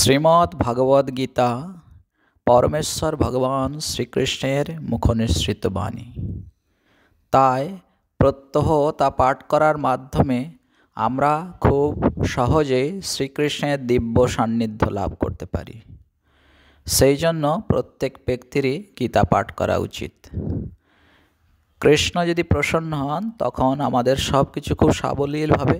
শ্রীমদ্ ভগবদ গীতা পরমেশ্বর ভগবান শ্রীকৃষ্ণের মুখনিশ্রিত বাণী তাই প্রত্যহ তা পাঠ করার মাধ্যমে আমরা খুব সহজে শ্রীকৃষ্ণের দিব্য সান্নিধ্য লাভ করতে পারি সেই জন্য প্রত্যেক ব্যক্তিরই গীতা পাঠ করা উচিত কৃষ্ণ যদি প্রসন্ন হন তখন আমাদের সব কিছু খুব সাবলীলভাবে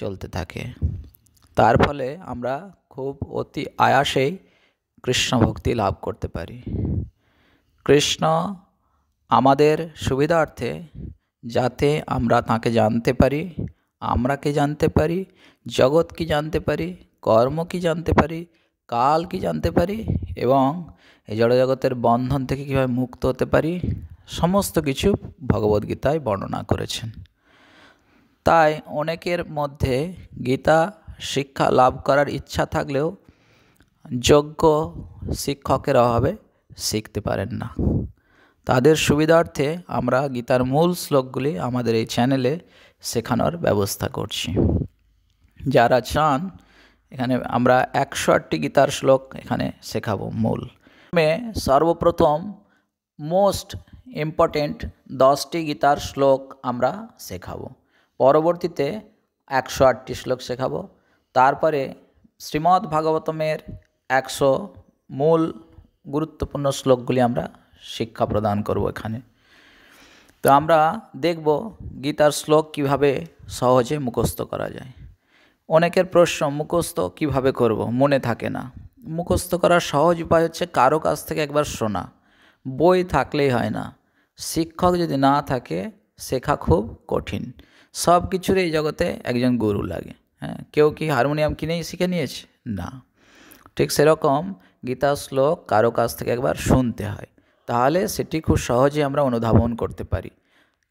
চলতে থাকে তার ফলে আমরা খুব অতি আয়াসেই কৃষ্ণ ভক্তি লাভ করতে পারি কৃষ্ণ আমাদের সুবিধার্থে যাতে আমরা তাকে জানতে পারি আমরা কি জানতে পারি জগৎ কি জানতে পারি কর্ম কি জানতে পারি কাল কি জানতে পারি এবং এই জড়জগতের বন্ধন থেকে কীভাবে মুক্ত হতে পারি সমস্ত কিছু ভগবদ্গীতায় বর্ণনা করেছেন তাই অনেকের মধ্যে গীতা শিক্ষা লাভ করার ইচ্ছা থাকলেও যোগ্য শিক্ষকের অভাবে শিখতে পারেন না তাদের সুবিধার্থে আমরা গীতার মূল শ্লোকগুলি আমাদের এই চ্যানেলে শেখানোর ব্যবস্থা করছি যারা চান এখানে আমরা একশো আটটি গীতার শ্লোক এখানে শেখাবো মূল সর্বপ্রথম মোস্ট ইম্পর্টেন্ট দশটি গীতার শ্লোক আমরা শেখাবো পরবর্তীতে একশো আটটি শ্লোক শেখাবো তারপরে শ্রীমৎ ভাগবতমের একশো মূল গুরুত্বপূর্ণ শ্লোকগুলি আমরা শিক্ষা প্রদান করব এখানে তো আমরা দেখব গীতার শ্লোক কিভাবে সহজে মুখস্থ করা যায় অনেকের প্রশ্ন মুখস্থ কিভাবে করব মনে থাকে না মুখস্থ করার সহজ উপায় হচ্ছে কারো কাছ থেকে একবার শোনা বই থাকলেই হয় না শিক্ষক যদি না থাকে শেখা খুব কঠিন সব কিছুর এই জগতে একজন গুরু লাগে হ্যাঁ কেউ কি হারমোনিয়াম কিনেই শিখে নিয়েছে না ঠিক সেরকম গীতা শ্লোক কারো কাছ থেকে একবার শুনতে হয় তাহলে সেটি খুব সহজে আমরা অনুধাবন করতে পারি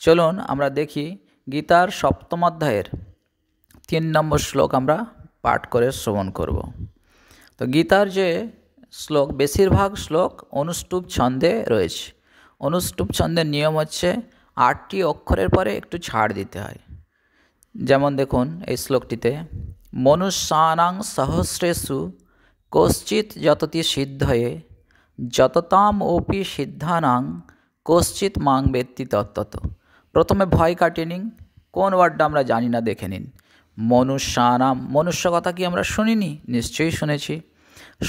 চলুন আমরা দেখি গীতার সপ্তম অধ্যায়ের তিন নম্বর শ্লোক আমরা পাঠ করে শ্রবণ করব তো গীতার যে শ্লোক বেশিরভাগ শ্লোক অনুষ্টুপ ছন্দে রয়েছে অনুষ্টুপ ছন্দের নিয়ম হচ্ছে আটটি অক্ষরের পরে একটু ছাড় দিতে হয় যেমন দেখুন এই শ্লোকটিতে মনুষ্যানাং সহস্রেষু কশ্চিৎ যততি সিদ্ধয়ে যততাম অপি সিদ্ধানাং কশ্চিৎ মাং ব্যক্তি তত্ত্বত প্রথমে ভয় কাটিয়ে নিন কোন ওয়ার্ডটা আমরা জানি না দেখে নিন মনুষ্যানাম মনুষ্য কথা কি আমরা শুনিনি নিশ্চয়ই শুনেছি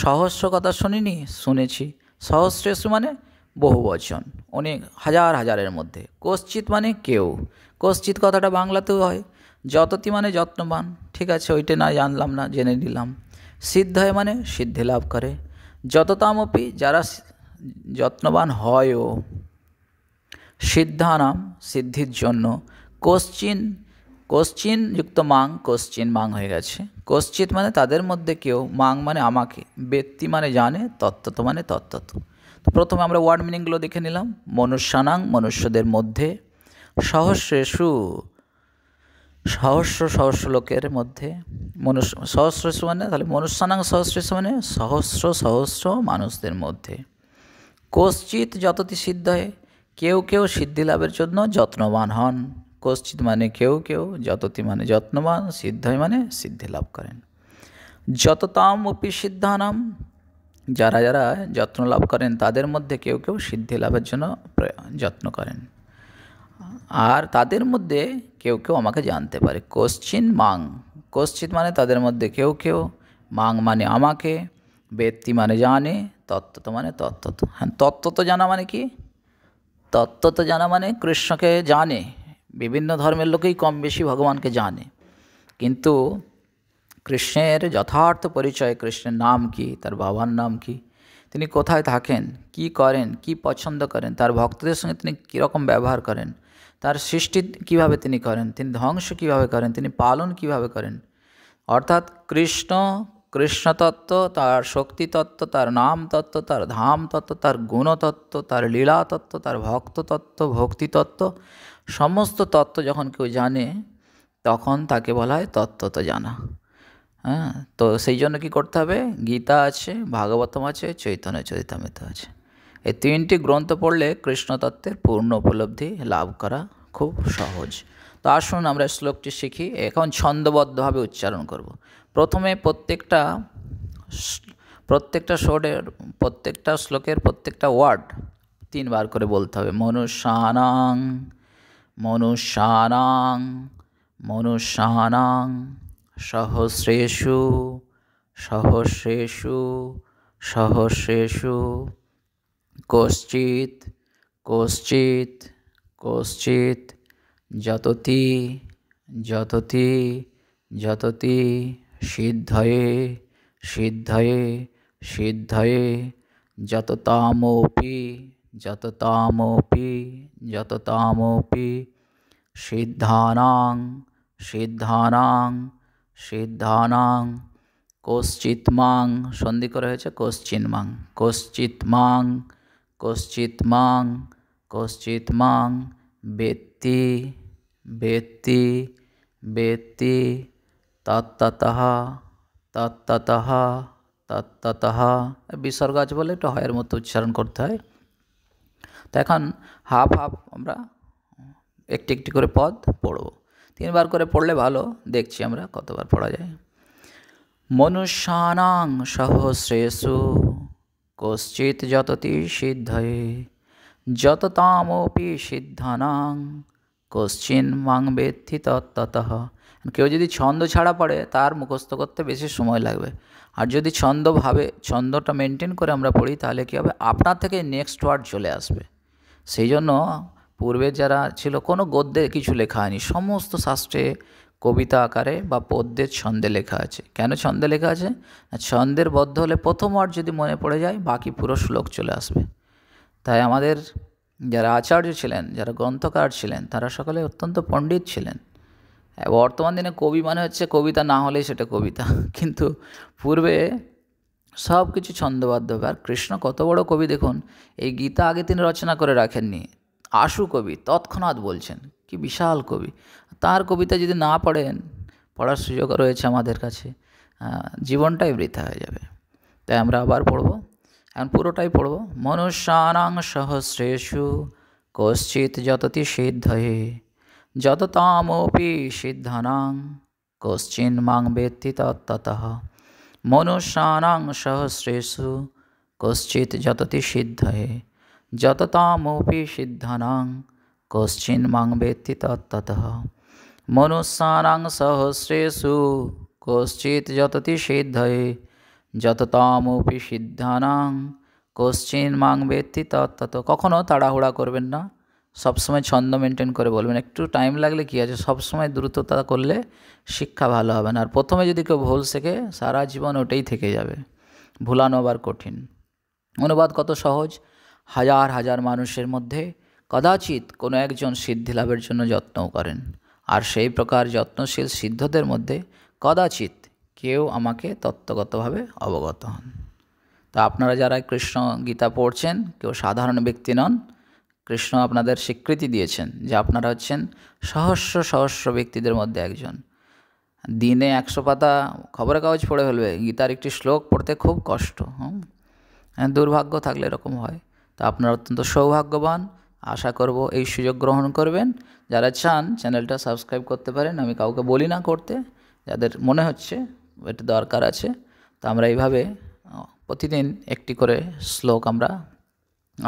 সহস্র কথা শুনিনি শুনেছি সহস্রেষু মানে বহু বচন অনেক হাজার হাজারের মধ্যে কশ্চিত মানে কেউ কশ্চিত কথাটা বাংলাতেও হয় যততি মানে যত্নবান ঠিক আছে ওইটা না জানলাম না জেনে নিলাম হয় মানে সিদ্ধি লাভ করে যততামপি যারা যত্নবান হয়ও সিদ্ধানাম সিদ্ধির জন্য কোশ্চিন কোশ্চিন যুক্ত মাং কোশ্চিন মাং হয়ে গেছে কোশ্চিত মানে তাদের মধ্যে কেউ মাং মানে আমাকে ব্যক্তি মানে জানে তত্ত্বত মানে তত্ত্বত প্রথমে আমরা ওয়ার্ড মিনিংগুলো দেখে নিলাম মনুষ্যানাং মনুষ্যদের মধ্যে সহস্রেশু সহস্র সহস্র লোকের মধ্যে মনুষ্য সহস্র মানে তাহলে মনুষ্যানাং সহস্র মানে সহস্র সহস্র মানুষদের মধ্যে কশ্চিত যতটি সিদ্ধ হয় কেউ কেউ সিদ্ধি লাভের জন্য যত্নবান হন কশ্চিত মানে কেউ কেউ যতটি মানে যত্নবান সিদ্ধ মানে সিদ্ধি লাভ করেন যততাম অপি সিদ্ধানাম যারা যারা যত্ন লাভ করেন তাদের মধ্যে কেউ কেউ সিদ্ধি লাভের জন্য যত্ন করেন আর তাদের মধ্যে কেউ কেউ আমাকে জানতে পারে কোশ্চিন মাং কোশ্চিত মানে তাদের মধ্যে কেউ কেউ মাং মানে আমাকে ব্যক্তি মানে জানে তত্ত্বত মানে তত্ত্বত হ্যাঁ তত্ত্বত জানা মানে কি তত্ত্বত জানা মানে কৃষ্ণকে জানে বিভিন্ন ধর্মের লোকেই কম বেশি ভগবানকে জানে কিন্তু কৃষ্ণের যথার্থ পরিচয় কৃষ্ণের নাম কি তার বাবার নাম কি তিনি কোথায় থাকেন কি করেন কি পছন্দ করেন তার ভক্তদের সঙ্গে তিনি কীরকম ব্যবহার করেন তার সৃষ্টি কিভাবে তিনি করেন তিনি ধ্বংস কিভাবে করেন তিনি পালন কিভাবে করেন অর্থাৎ কৃষ্ণ কৃষ্ণতত্ত্ব তার শক্তিতত্ত্ব তার নাম তত্ত্ব তার ধাম তত্ত্ব তার গুণতত্ত্ব তার লীলা তত্ত্ব তার ভক্ত তত্ত্ব ভক্তি তত্ত্ব সমস্ত তত্ত্ব যখন কেউ জানে তখন তাকে বলা হয় তত্ত্ব তো জানা হ্যাঁ তো সেই জন্য কী করতে হবে গীতা আছে ভাগবতম আছে চৈতন্য চরিতামৃত আছে এই তিনটি গ্রন্থ পড়লে কৃষ্ণতত্ত্বের পূর্ণ উপলব্ধি লাভ করা খুব সহজ তো আসুন আমরা শ্লোকটি শিখি এখন ছন্দবদ্ধভাবে উচ্চারণ করব। প্রথমে প্রত্যেকটা প্রত্যেকটা শোডের প্রত্যেকটা শ্লোকের প্রত্যেকটা ওয়ার্ড তিনবার করে বলতে হবে মনুষানাং মনুষানাং মনুষানাং সহস্রেশু সহস্রেশু সহস্রেশু কশ্চিত কশ্চিত কশ্চিত যততি যততি যততি সিদ্ধয়ে সিদ্ধয়ে সিদ্ধয়ে যততামপি যততামপি যততামপি সিদ্ধানাং সিদ্ধানাং সিদ্ধানাং কশ্চিৎ মাং সন্ধি করা হয়েছে কশ্চিন মাং কশ্চিৎ মাং কশ্চিত মাং কশ্চিত মাং বেত্তি বেত্তি বেত্তি তাত্তাতাহা তাত্তাতাহা তাত্তাতাহা বিসর্গ আছে বলে একটু হয়ের মতো উচ্চারণ করতে হয় তো এখন হাফ হাফ আমরা একটি একটি করে পদ পড়ব তিনবার করে পড়লে ভালো দেখছি আমরা কতবার পড়া যায় মনুষ্যানাং সহস্রেশু কশ্চিত যততি সিদ্ধয়ে তামপি সিদ্ধানাং কোশ্চিন মাং বেত্থি তত্তত কেউ যদি ছন্দ ছাড়া পড়ে তার মুখস্থ করতে বেশি সময় লাগবে আর যদি ছন্দভাবে ছন্দটা মেনটেন করে আমরা পড়ি তাহলে কী হবে আপনার থেকে নেক্সট ওয়ার্ড চলে আসবে সেই জন্য পূর্বে যারা ছিল কোনো গদ্যে কিছু লেখা হয়নি সমস্ত শাস্ত্রে কবিতা আকারে বা পদ্যের ছন্দে লেখা আছে কেন ছন্দে লেখা আছে ছন্দের বদ্ধ হলে প্রথম আর যদি মনে পড়ে যায় বাকি পুরো শ্লোক চলে আসবে তাই আমাদের যারা আচার্য ছিলেন যারা গ্রন্থকার ছিলেন তারা সকলে অত্যন্ত পণ্ডিত ছিলেন বর্তমান দিনে কবি মানে হচ্ছে কবিতা না হলেই সেটা কবিতা কিন্তু পূর্বে সব কিছু ছন্দবদ্ধ আর কৃষ্ণ কত বড় কবি দেখুন এই গীতা আগে তিনি রচনা করে রাখেননি আশু কবি তৎক্ষণাৎ বলছেন কি বিশাল কবি তার কবিতা যদি না পড়েন পড়ার সুযোগ রয়েছে আমাদের কাছে জীবনটাই বৃথা হয়ে যাবে তাই আমরা আবার পড়ব এখন পুরোটাই পড়ব মনুষ্যানাং সহস্রেশু কশ্চিত যততি যত তামপি সিদ্ধানাং কশ্চিন মাং বেত্তি তত্তত মনুষ্যানাং সহস্রেশু কশ্চিত যততি যত তামপি সিদ্ধানাং মাং বেত্তি তত্তত মনুষ্যানাং সহস্রেষু কোশ্চিত যততি সিদ্ধয়ে যততমপি সিদ্ধানাং মাং বেত্তি তত্তত কখনও তাড়াহুড়া করবেন না সবসময় ছন্দ মেনটেন করে বলবেন একটু টাইম লাগলে কী আছে সবসময় দ্রুততা করলে শিক্ষা ভালো হবে না আর প্রথমে যদি কেউ ভুল শেখে সারা জীবন ওটাই থেকে যাবে ভুলানো আবার কঠিন অনুবাদ কত সহজ হাজার হাজার মানুষের মধ্যে কদাচিৎ কোনো একজন সিদ্ধি লাভের জন্য যত্নও করেন আর সেই প্রকার যত্নশীল সিদ্ধদের মধ্যে কদাচিৎ কেউ আমাকে তত্ত্বগতভাবে অবগত হন তো আপনারা যারা কৃষ্ণ গীতা পড়ছেন কেউ সাধারণ ব্যক্তি নন কৃষ্ণ আপনাদের স্বীকৃতি দিয়েছেন যে আপনারা হচ্ছেন সহস্র সহস্র ব্যক্তিদের মধ্যে একজন দিনে একশো পাতা খবরের কাগজ পড়ে ফেলবে গীতার একটি শ্লোক পড়তে খুব কষ্ট হ্যাঁ দুর্ভাগ্য থাকলে এরকম হয় তো আপনারা অত্যন্ত সৌভাগ্যবান আশা করব এই সুযোগ গ্রহণ করবেন যারা চান চ্যানেলটা সাবস্ক্রাইব করতে পারেন আমি কাউকে বলি না করতে যাদের মনে হচ্ছে এটা দরকার আছে তো আমরা এইভাবে প্রতিদিন একটি করে শ্লোক আমরা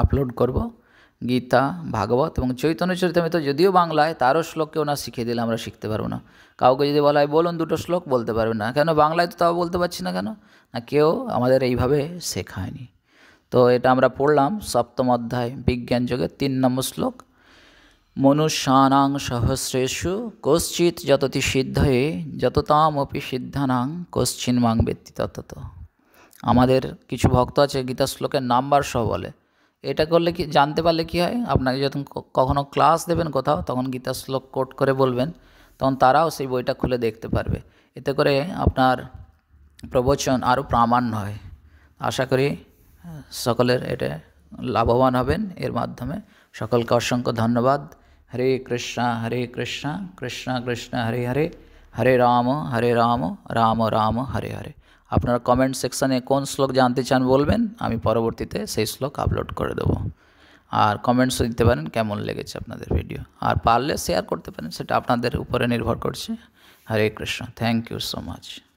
আপলোড করব গীতা ভাগবত এবং চৈতন্য চরিতামৃত যদিও বাংলায় তারও শ্লোক কেউ না শিখিয়ে দিলে আমরা শিখতে পারবো না কাউকে যদি বলা হয় বলুন দুটো শ্লোক বলতে পারবে না কেন বাংলায় তো তাও বলতে পারছি না কেন না কেউ আমাদের এইভাবে শেখায়নি তো এটা আমরা পড়লাম সপ্তম অধ্যায় বিজ্ঞান যুগে তিন নম্বর শ্লোক মনুষ্যানাং সহস্রেষু কশ্চিৎ হয়ে যততাম অপি সিদ্ধানাং কশ্চিন মাং ব্যক্তি তত আমাদের কিছু ভক্ত আছে গীতা শ্লোকের নাম্বার সহ বলে এটা করলে কি জানতে পারলে কি হয় আপনাকে যখন কখনও ক্লাস দেবেন কোথাও তখন গীতা শ্লোক কোট করে বলবেন তখন তারাও সেই বইটা খুলে দেখতে পারবে এতে করে আপনার প্রবচন আরও প্রামাণ্য হয় আশা করি সকলের এটা লাভবান হবেন এর মাধ্যমে সকলকে অসংখ্য ধন্যবাদ হরে কৃষ্ণ হরে কৃষ্ণ কৃষ্ণ কৃষ্ণ হরে হরে হরে রাম হরে রাম রাম রাম হরে হরে আপনারা কমেন্ট সেকশানে কোন শ্লোক জানতে চান বলবেন আমি পরবর্তীতে সেই শ্লোক আপলোড করে দেবো আর কমেন্টসও দিতে পারেন কেমন লেগেছে আপনাদের ভিডিও আর পারলে শেয়ার করতে পারেন সেটা আপনাদের উপরে নির্ভর করছে Hare Krishna thank you so much